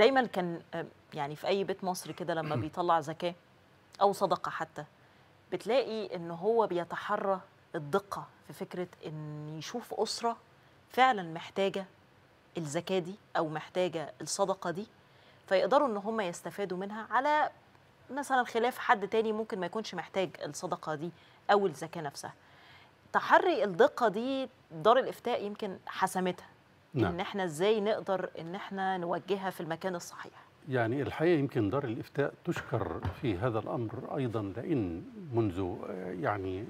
دايما كان آه، يعني في اي بيت مصري كده لما بيطلع زكاه او صدقه حتى بتلاقي ان هو بيتحرى الدقه في فكره ان يشوف اسره فعلا محتاجه الزكاه دي او محتاجه الصدقه دي فيقدروا ان هم يستفادوا منها على مثلا خلاف حد تاني ممكن ما يكونش محتاج الصدقه دي او الزكاه نفسها تحري الدقه دي دار الافتاء يمكن حسمتها نعم. ان احنا ازاي نقدر ان احنا نوجهها في المكان الصحيح يعني الحقيقه يمكن دار الافتاء تشكر في هذا الامر ايضا لان منذ يعني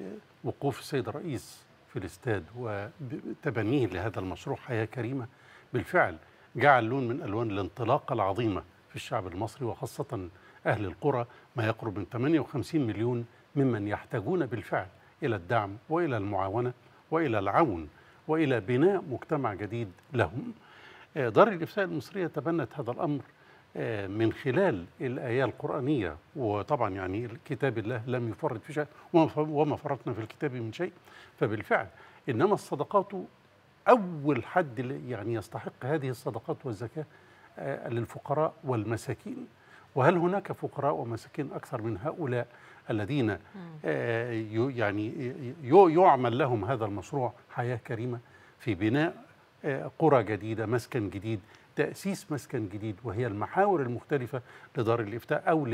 وقوف السيد الرئيس في الاستاد وتبنيه لهذا المشروع حياه كريمه بالفعل جعل لون من الوان الانطلاقه العظيمه في الشعب المصري وخاصه اهل القرى ما يقرب من 58 مليون ممن يحتاجون بالفعل الى الدعم والى المعاونه والى العون والى بناء مجتمع جديد لهم. آه، دار الافساء المصريه تبنت هذا الامر آه، من خلال الايه القرانيه وطبعا يعني كتاب الله لم يفرط في شيء وما فرطنا في الكتاب من شيء فبالفعل انما الصدقات اول حد يعني يستحق هذه الصدقات والزكاه آه، للفقراء والمساكين وهل هناك فقراء ومساكين أكثر من هؤلاء الذين آه، يعني يعمل لهم هذا المشروع حياة كريمة في بناء آه، قرى جديدة مسكن جديد تأسيس مسكن جديد وهي المحاور المختلفة لدار الإفتاء أو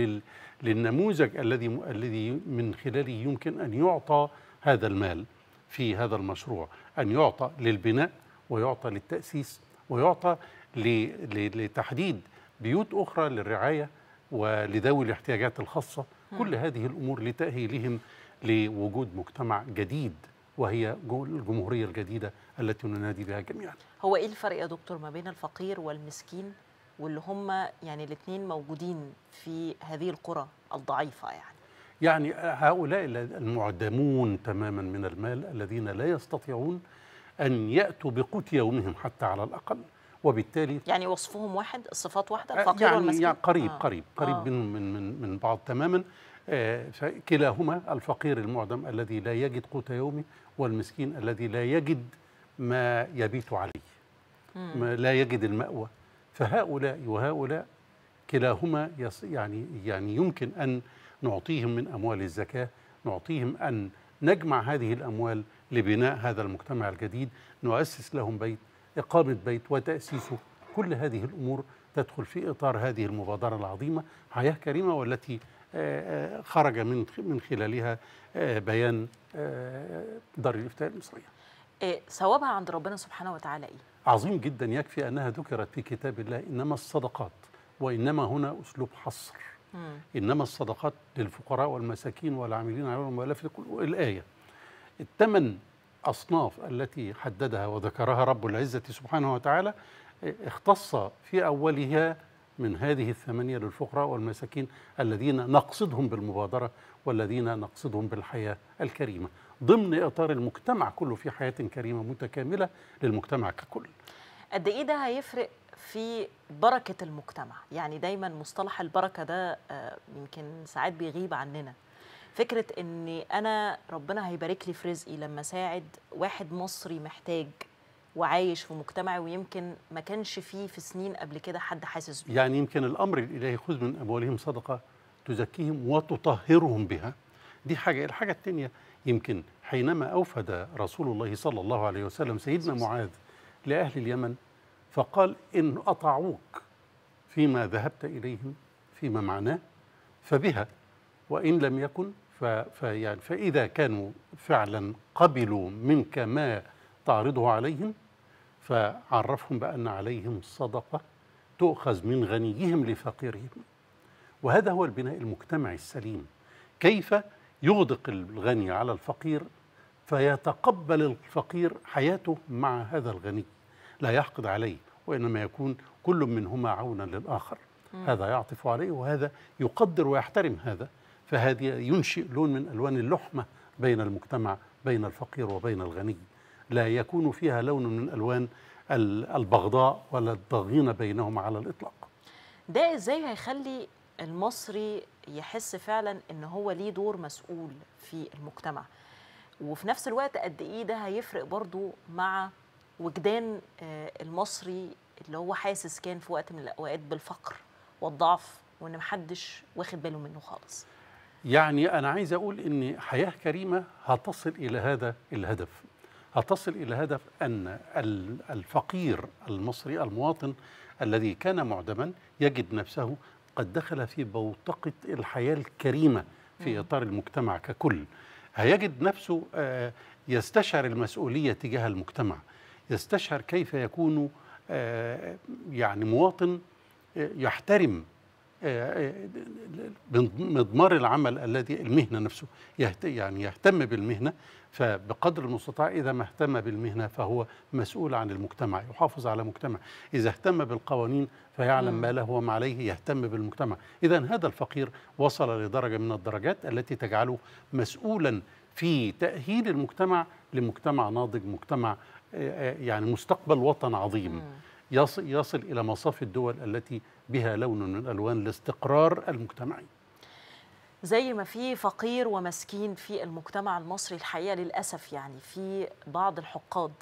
للنموذج الذي الذي من خلاله يمكن أن يعطى هذا المال في هذا المشروع أن يعطى للبناء ويعطى للتأسيس ويعطى لتحديد بيوت أخرى للرعاية ولذوي الاحتياجات الخاصة كل هذه الأمور لتأهيلهم لوجود مجتمع جديد وهي الجمهورية الجديدة التي ننادي بها جميعا هو إيه الفرق يا دكتور ما بين الفقير والمسكين واللي هم يعني الاثنين موجودين في هذه القرى الضعيفة يعني يعني هؤلاء المعدمون تماما من المال الذين لا يستطيعون أن يأتوا بقوت يومهم حتى على الأقل وبالتالي يعني وصفهم واحد الصفات واحده آه، الفقير يعني والمسكين يعني قريب آه. قريب قريب آه. من من من بعض تماما آه، كلاهما الفقير المعدم الذي لا يجد قوت يومه والمسكين الذي لا يجد ما يبيت عليه ما لا يجد المأوى فهؤلاء وهؤلاء كلاهما يعني يعني يمكن أن نعطيهم من أموال الزكاة نعطيهم أن نجمع هذه الأموال لبناء هذا المجتمع الجديد نؤسس لهم بيت إقامة بيت وتأسيسه كل هذه الأمور تدخل في إطار هذه المبادرة العظيمة حياة كريمة والتي آه، آه، خرج من من خلالها آه، بيان دار الإفتاء المصرية ثوابها عند ربنا سبحانه وتعالى إيه؟ عظيم جدا يكفي أنها ذكرت في كتاب الله إنما الصدقات وإنما هنا أسلوب حصر مم. إنما الصدقات للفقراء والمساكين والعاملين عليهم المؤلفة الآية الثمن الأصناف التي حددها وذكرها رب العزة سبحانه وتعالى اختص في أولها من هذه الثمانية للفقراء والمساكين الذين نقصدهم بالمبادرة والذين نقصدهم بالحياة الكريمة ضمن إطار المجتمع كله في حياة كريمة متكاملة للمجتمع ككل قد إيه ده هيفرق في بركة المجتمع يعني دايما مصطلح البركة ده آه، يمكن ساعات بيغيب عننا فكره ان انا ربنا هيبارك لي في رزقي لما اساعد واحد مصري محتاج وعايش في مجتمع ويمكن ما كانش فيه في سنين قبل كده حد حاسس بيه يعني يمكن الامر الالهي خذ من اموالهم صدقه تزكيهم وتطهرهم بها دي حاجه الحاجه الثانيه يمكن حينما اوفد رسول الله صلى الله عليه وسلم سيدنا معاذ لاهل اليمن فقال ان اطاعوك فيما ذهبت اليهم فيما معناه فبها وان لم يكن فيعني فإذا كانوا فعلا قبلوا منك ما تعرضه عليهم فعرفهم بأن عليهم صدقة تؤخذ من غنيهم لفقيرهم وهذا هو البناء المجتمعي السليم كيف يغدق الغني على الفقير فيتقبل الفقير حياته مع هذا الغني لا يحقد عليه وإنما يكون كل منهما عونا للآخر هذا يعطف عليه وهذا يقدر ويحترم هذا فهذا ينشئ لون من ألوان اللحمة بين المجتمع بين الفقير وبين الغني لا يكون فيها لون من ألوان البغضاء ولا الضغينة بينهم على الإطلاق ده إزاي هيخلي المصري يحس فعلا إن هو ليه دور مسؤول في المجتمع وفي نفس الوقت قد إيه ده هيفرق برضو مع وجدان آه، المصري اللي هو حاسس كان في وقت من الأوقات بالفقر والضعف وإن محدش واخد باله منه خالص يعني أنا عايز أقول إن حياة كريمة هتصل إلى هذا الهدف هتصل إلى هدف أن الفقير المصري المواطن الذي كان معدما يجد نفسه قد دخل في بوتقة الحياة الكريمة في إطار المجتمع ككل هيجد نفسه آه، يستشعر المسؤولية تجاه المجتمع يستشعر كيف يكون آه، يعني مواطن آه، يحترم مضمار العمل الذي المهنة نفسه يعني يهتم بالمهنة فبقدر المستطاع إذا ما اهتم بالمهنة فهو مسؤول عن المجتمع يحافظ على مجتمع إذا اهتم بالقوانين فيعلم ما له وما عليه يهتم بالمجتمع إذا هذا الفقير وصل لدرجة من الدرجات التي تجعله مسؤولا في تأهيل المجتمع لمجتمع ناضج مجتمع يعني مستقبل وطن عظيم يصل إلى مصاف الدول التي بها لون من ألوان الاستقرار المجتمعي زي ما في فقير ومسكين في المجتمع المصري الحقيقة للأسف يعني في بعض الحقاد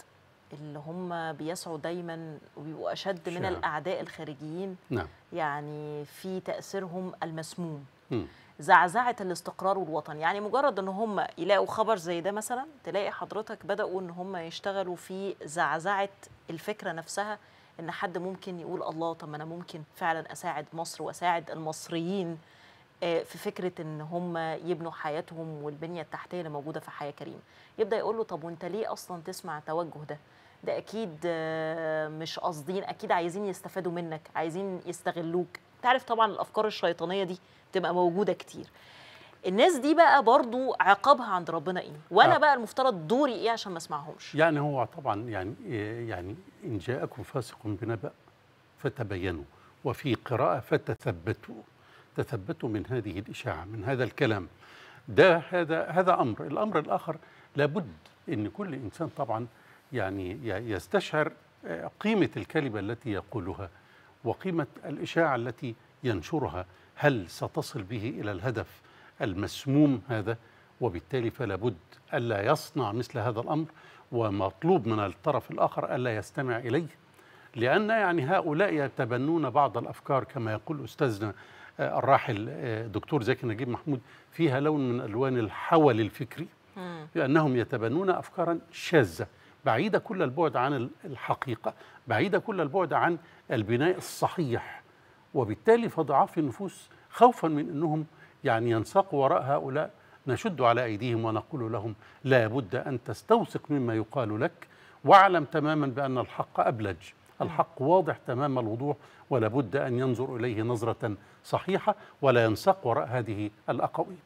اللي هم بيسعوا دايما وبيبقوا أشد من الأعداء الخارجيين نعم. يعني في تأثيرهم المسموم زعزعة الاستقرار والوطن يعني مجرد ان هم يلاقوا خبر زي ده مثلا تلاقي حضرتك بدأوا ان هم يشتغلوا في زعزعة الفكرة نفسها ان حد ممكن يقول الله طب ما انا ممكن فعلا اساعد مصر واساعد المصريين آه، في فكره ان هم يبنوا حياتهم والبنيه التحتيه اللي موجوده في حياه كريم يبدا يقول له طب وانت ليه اصلا تسمع التوجه ده ده اكيد آه، مش قاصدين اكيد عايزين يستفادوا منك عايزين يستغلوك تعرف طبعا الافكار الشيطانيه دي تبقى موجوده كتير الناس دي بقى برضو عقابها عند ربنا ايه وانا آه. بقى المفترض دوري ايه عشان ما اسمعهمش يعني هو طبعا يعني إيه، يعني ان جاءكم فاسق بنبأ فتبينوا وفي قراءة فتثبتوا تثبتوا من هذه الإشاعة من هذا الكلام ده هذا هذا أمر الأمر الآخر لابد أن كل إنسان طبعا يعني يستشعر آه، قيمة الكلمة التي يقولها وقيمة الإشاعة التي ينشرها هل ستصل به إلى الهدف المسموم هذا وبالتالي فلا بد ألا يصنع مثل هذا الأمر ومطلوب من الطرف الآخر ألا يستمع إليه لأن يعني هؤلاء يتبنون بعض الأفكار كما يقول أستاذنا آه، الراحل آه، دكتور زكي نجيب محمود فيها لون من ألوان الحول الفكري لأنهم يتبنون أفكارا شاذة بعيدة كل البعد عن الحقيقة بعيدة كل البعد عن البناء الصحيح وبالتالي فضعاف النفوس خوفا من أنهم يعني ينساق وراء هؤلاء نشد على أيديهم ونقول لهم لا بد أن تستوثق مما يقال لك واعلم تماما بأن الحق أبلج الحق واضح تمام الوضوح ولا بد أن ينظر إليه نظرة صحيحة ولا ينساق وراء هذه الأقاويل